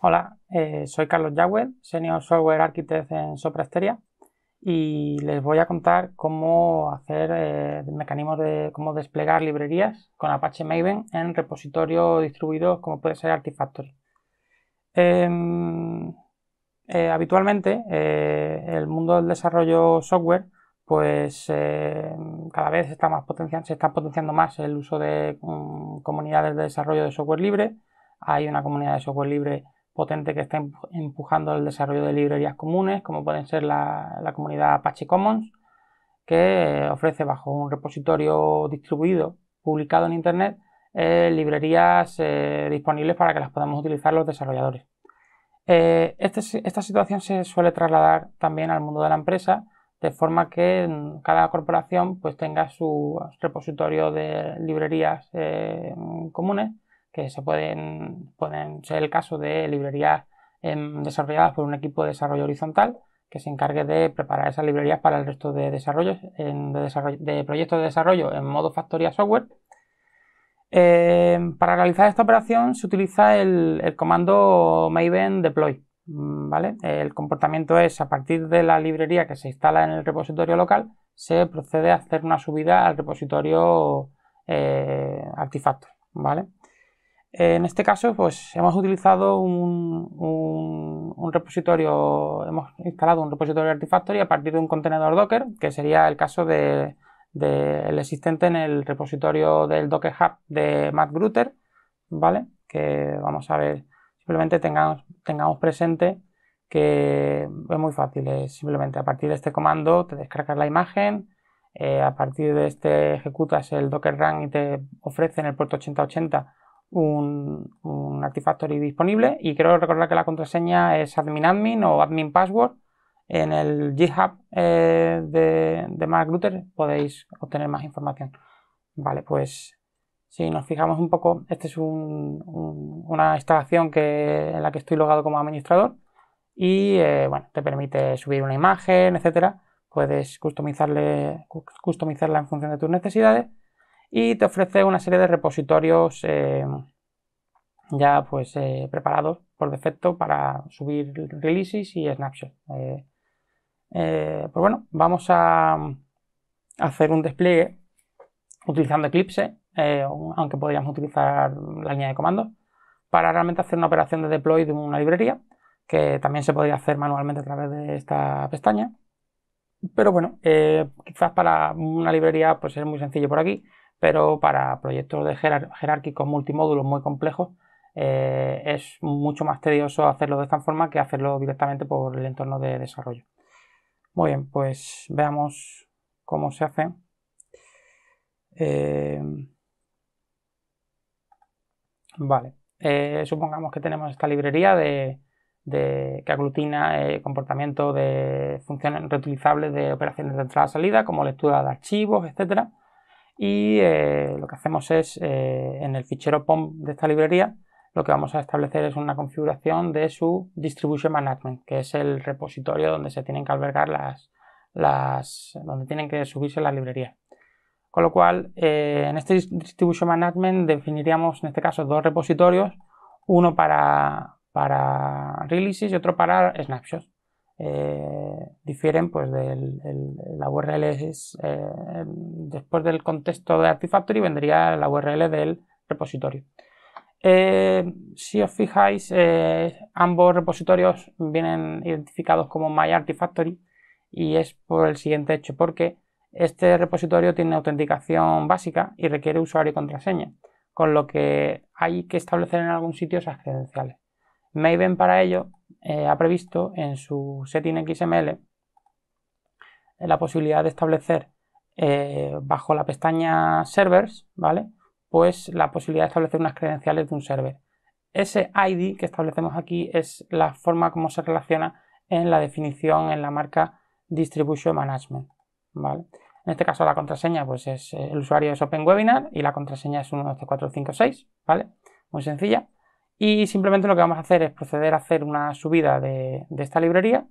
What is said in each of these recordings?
Hola, eh, soy Carlos Yagüe, Senior Software Architect en Sopra y les voy a contar cómo hacer eh, mecanismos de cómo desplegar librerías con Apache Maven en repositorios distribuidos como puede ser Artifactory. Em, eh, habitualmente el mundo del desarrollo software pues cada vez está más se está potenciando más el uso de mm, comunidades de desarrollo de software libre. Hay una comunidad de software libre potente que está empujando el desarrollo de librerías comunes, como pueden ser la, comunidad Apache Commons, que eh, ofrece bajo un repositorio distribuido publicado en Internet eh, librerías eh, disponibles para que las podamos utilizar los desarrolladores. Este esta situación se suele trasladar también al mundo de la empresa, de forma que mm, cada corporación pues, tenga su repositorio de librerías comunes que se pueden, pueden ser el caso de librerías em, desarrolladas por un equipo de desarrollo horizontal que se encargue de preparar esas librerías para el resto de de, proyectos de desarrollo en modo factoría software. Em, para realizar esta operación se utiliza el, comando maven deploy. Mm, ¿vale? El comportamiento es a partir de la librería que se instala en el repositorio local, se procede a hacer una subida al repositorio eh, ¿vale? en este caso, pues hemos utilizado un, repositorio, hemos instalado un repositorio Artifactory a partir de un contenedor Docker, que sería el caso del existente en el repositorio del Docker Hub de Matt bruter ¿vale? Que vamos a ver, simplemente tengamos, tengamos presente que es muy fácil, simplemente a partir de este comando te descargas la imagen, eh, a partir de este ejecutas el Docker Run y te ofrecen el puerto 8080 un, un, Artifactory disponible y creo recordar que la contraseña es admin-admin o admin password. En el GitHub eh, de, de Mark podéis obtener más información. Vale, pues si nos fijamos un poco, esta es una instalación que, en la que estoy logado como administrador y eh, bueno, te permite subir una imagen, etcétera. Puedes customizarle, customizarla en función de tus necesidades y te ofrece una serie de repositorios em, ya pues eh, preparados por defecto para subir releases y snapshots. Eh, eh, pues bueno, vamos a mm, hacer un despliegue utilizando Eclipse, aunque podríamos utilizar la línea de comandos, para realmente hacer una operación de deploy de una librería, que también se podría hacer manualmente a través de esta pestaña. Pero bueno, quizás para una librería pues es muy sencillo por aquí pero para proyectos de jerárquicos multimódulos muy complejos eh, es mucho más tedioso hacerlo de esta forma que hacerlo directamente por el entorno de desarrollo. Muy bien, pues veamos cómo se hace. Eh, vale, eh, supongamos que tenemos esta librería de, que aglutina eh, comportamiento de funciones reutilizables de operaciones de entrada-salida, como lectura de archivos, etcétera, y eh, lo que hacemos es eh, en el fichero POM de esta librería lo que vamos a establecer es una configuración de su distribution management que es el repositorio donde se tienen que albergar las, donde tienen que subirse las librerías con lo cual eh, en este distribution management definiríamos en este caso dos repositorios uno para releases y otro para snapshots eh, difieren pues del la URL es, eh, después del contexto de Artifactory vendría la URL del repositorio. Eh, si os fijáis, ambos repositorios vienen identificados como My Artifactory y es por el siguiente hecho, porque este repositorio tiene autenticación básica y requiere usuario y contraseña, con lo que hay que establecer en algún sitio esas credenciales. Maven para ello eh, ha previsto en su setting XML la posibilidad de establecer eh, bajo la pestaña servers, ¿vale? Pues la posibilidad de establecer unas credenciales de un server. Ese ID que establecemos aquí es la forma como se relaciona en la definición en la marca Distribution Management, ¿vale? En este caso la contraseña pues es eh, el usuario es OpenWebinar y la contraseña es 12456. ¿vale? Muy sencilla. Y simplemente lo que vamos a hacer es proceder a hacer una subida de, esta librería.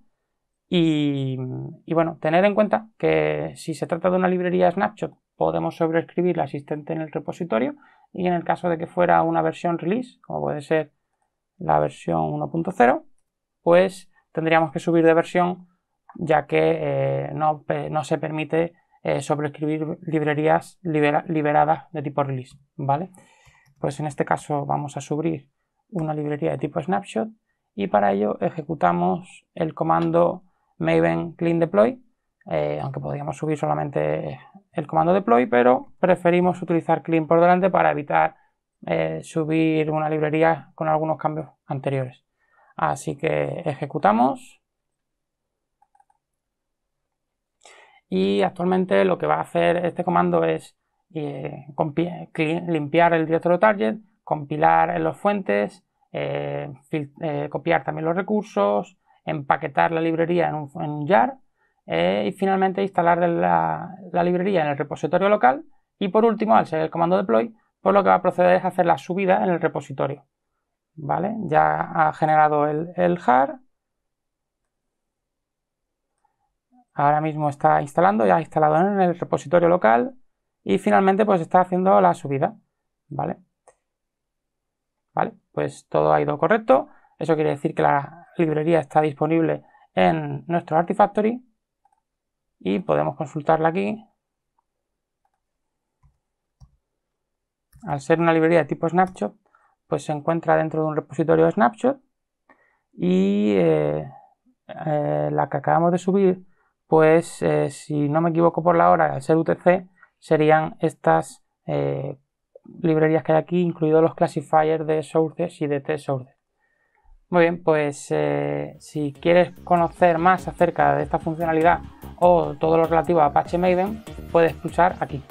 Y, bueno, tener en cuenta que si se trata de una librería snapshot, podemos sobreescribir la asistente en el repositorio. Y en el caso de que fuera una versión release, como puede ser la versión 1.0, pues tendríamos que subir de versión ya que eh, no, se permite eh, sobreescribir librerías liberadas de tipo release, ¿vale? Pues en este caso vamos a subir una librería de tipo snapshot y para ello ejecutamos el comando maven clean deploy, eh, aunque podríamos subir solamente el comando deploy, pero preferimos utilizar clean por delante para evitar eh, subir una librería con algunos cambios anteriores. Así que ejecutamos. Y actualmente lo que va a hacer este comando es eh, limpiar el directorio target, compilar en los fuentes, eh, eh, copiar también los recursos, empaquetar la librería en un, jar eh, y finalmente instalar la, librería en el repositorio local y por último, al ser el comando deploy, por pues lo que va a proceder es hacer la subida en el repositorio. ¿Vale? Ya ha generado el, el jar. Ahora mismo está instalando, ya ha instalado en el repositorio local y finalmente pues está haciendo la subida. ¿Vale? pues todo ha ido correcto. Eso quiere decir que la librería está disponible en nuestro Artifactory y podemos consultarla aquí. Al ser una librería de tipo snapshot, pues se encuentra dentro de un repositorio snapshot y eh, eh, la que acabamos de subir, pues eh, si no me equivoco por la hora, al ser UTC, serían estas librerías que hay aquí, incluidos los classifiers de sources y de test sources. Muy bien, pues eh, si quieres conocer más acerca de esta funcionalidad o todo lo relativo a Apache Maven, puedes pulsar aquí.